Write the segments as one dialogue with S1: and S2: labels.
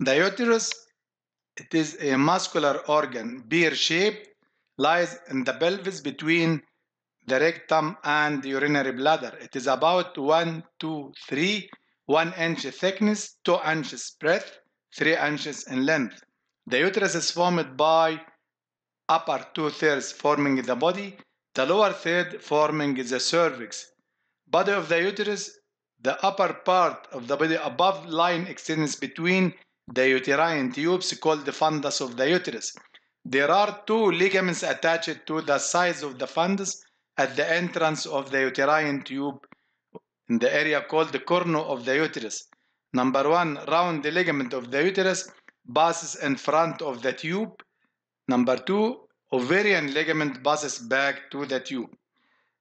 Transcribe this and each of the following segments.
S1: The uterus, it is a muscular organ, beer-shaped, lies in the pelvis between the rectum and the urinary bladder. It is about 1, 2, 3, 1 inch thickness, 2 inches breadth, 3 inches in length. The uterus is formed by upper two thirds forming the body, the lower third forming the cervix. Body of the uterus, the upper part of the body above line extends between the uterine tubes called the fundus of the uterus. There are two ligaments attached to the sides of the fundus at the entrance of the uterine tube in the area called the cornu of the uterus. Number one, round ligament of the uterus passes in front of the tube. Number two, ovarian ligament passes back to the tube.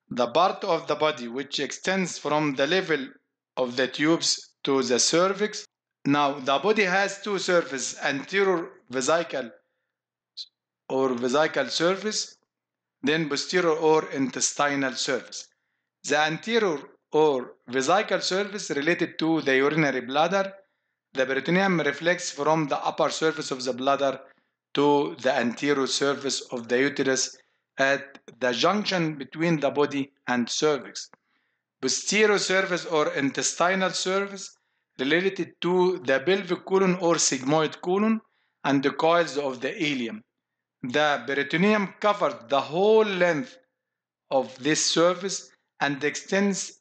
S1: The part of the body which extends from the level of the tubes to the cervix now, the body has two surfaces, anterior vesical or vesical surface, then posterior or intestinal surface. The anterior or vesical surface related to the urinary bladder. The peritoneum reflects from the upper surface of the bladder to the anterior surface of the uterus at the junction between the body and cervix. Posterior surface or intestinal surface related to the pelvic colon or sigmoid colon and the coils of the ilium. The peritoneum covers the whole length of this surface and extends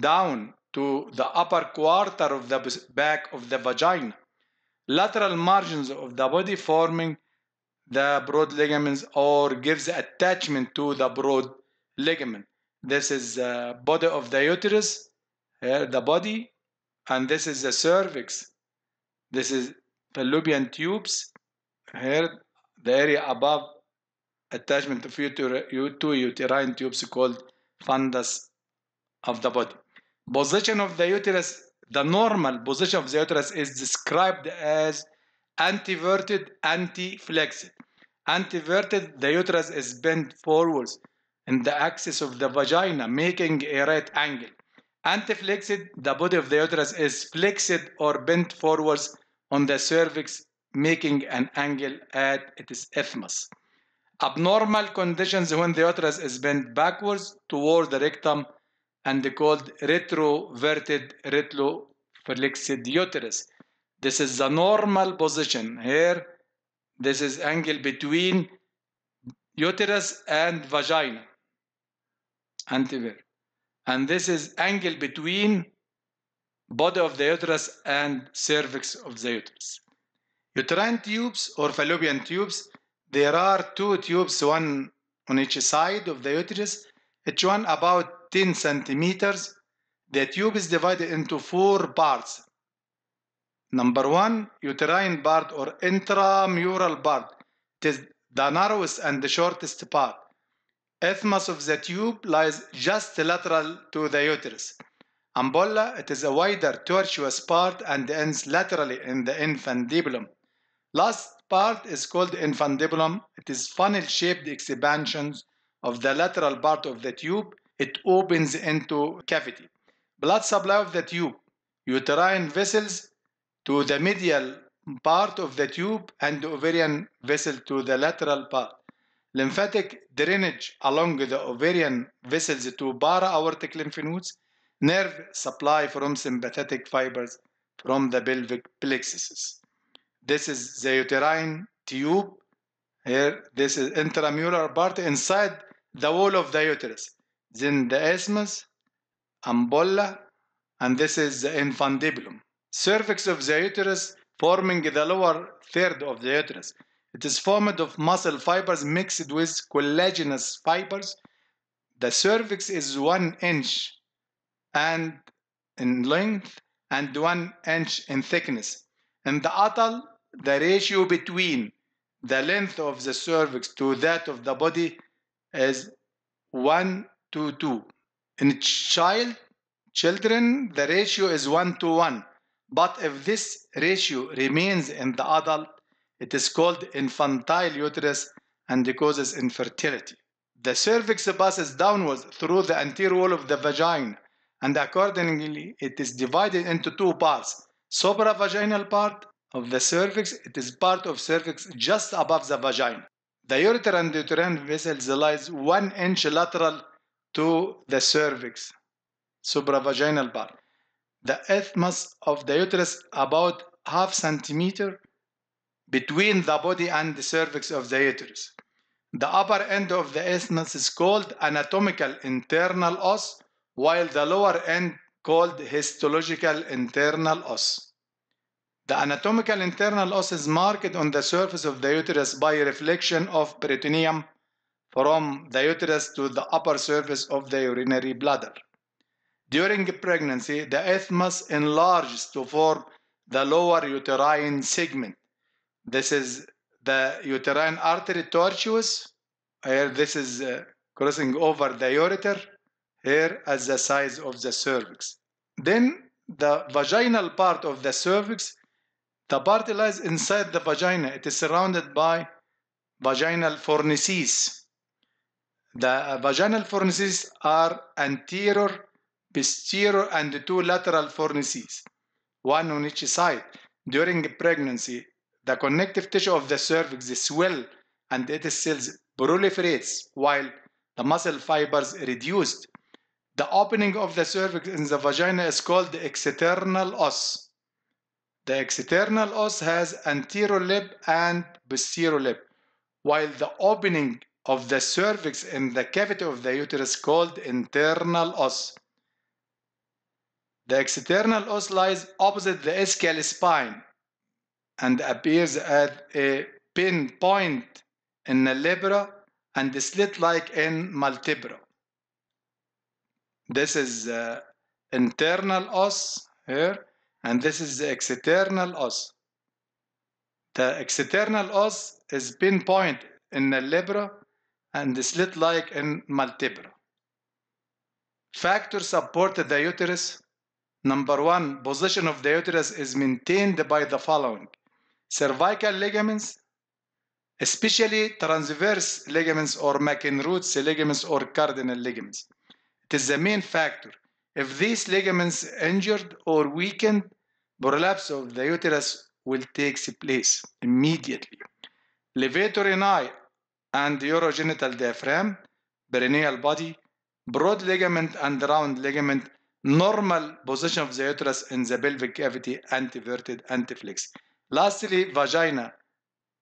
S1: down to the upper quarter of the back of the vagina. Lateral margins of the body forming the broad ligaments or gives attachment to the broad ligament. This is the uh, body of the uterus, here uh, the body, and this is the cervix this is fallopian tubes here the area above attachment of uter two uterine tubes called fundus of the body position of the uterus the normal position of the uterus is described as antiverted anti-flexed antiverted the uterus is bent forwards in the axis of the vagina making a right angle Antiflexed, the body of the uterus is flexed or bent forwards on the cervix, making an angle at its isthmus. Abnormal conditions when the uterus is bent backwards towards the rectum and called retroverted retroflexed uterus. This is the normal position. Here, this is angle between uterus and vagina. Antiver. And this is angle between body of the uterus and cervix of the uterus. Uterine tubes or fallopian tubes, there are two tubes, one on each side of the uterus, each one about 10 centimeters. The tube is divided into four parts. Number one, uterine part or intramural part. It is the narrowest and the shortest part mass of the tube lies just lateral to the uterus. Ampulla, it is a wider tortuous part and ends laterally in the infundibulum. Last part is called infundibulum. It is funnel-shaped expansions of the lateral part of the tube. It opens into cavity. Blood supply of the tube, uterine vessels to the medial part of the tube and ovarian vessel to the lateral part lymphatic drainage along the ovarian vessels to para-aortic lymph nodes, nerve supply from sympathetic fibers from the pelvic plexuses. This is the uterine tube. Here, this is intramural part inside the wall of the uterus. Then the isthmus, ampulla, and this is the infundibulum. Cervix of the uterus forming the lower third of the uterus. It is formed of muscle fibers mixed with collagenous fibers. The cervix is one inch and in length and one inch in thickness. In the adult, the ratio between the length of the cervix to that of the body is 1 to 2. In child, children, the ratio is 1 to 1. But if this ratio remains in the adult, it is called infantile uterus and causes infertility. The cervix passes downwards through the anterior wall of the vagina and accordingly it is divided into two parts. Supravaginal part of the cervix, it is part of cervix just above the vagina. The ureter and uterine vessels lies one inch lateral to the cervix, supravaginal part. The isthmus of the uterus about half centimeter between the body and the cervix of the uterus. The upper end of the isthmus is called anatomical internal os, while the lower end called histological internal os. The anatomical internal os is marked on the surface of the uterus by reflection of peritoneum from the uterus to the upper surface of the urinary bladder. During pregnancy, the isthmus enlarges to form the lower uterine segment this is the uterine artery tortuous. Here, this is uh, crossing over the ureter. Here, as the size of the cervix. Then, the vaginal part of the cervix, the part lies inside the vagina. It is surrounded by vaginal fornices. The uh, vaginal fornices are anterior, posterior, and two lateral fornices, one on each side. During pregnancy, the connective tissue of the cervix swell and its cells proliferates while the muscle fibers reduced. The opening of the cervix in the vagina is called the external os. The external os has anterior lip and posterior lip, while the opening of the cervix in the cavity of the uterus called internal os. The external os lies opposite the ischial spine and appears at a pinpoint in the Libra and slit-like in Multibra. This is uh, internal os here, and this is the external os. The external os is pinpoint in the Libra and slit-like in Multibra. Factors support the uterus. Number one, position of the uterus is maintained by the following cervical ligaments, especially transverse ligaments or McEnroot's ligaments or cardinal ligaments. It is the main factor. If these ligaments injured or weakened, prolapse of the uterus will take place immediately. Levator ani and urogenital diaphragm, perineal body, broad ligament and round ligament, normal position of the uterus in the pelvic cavity, antiverted, anteflex. Lastly, vagina.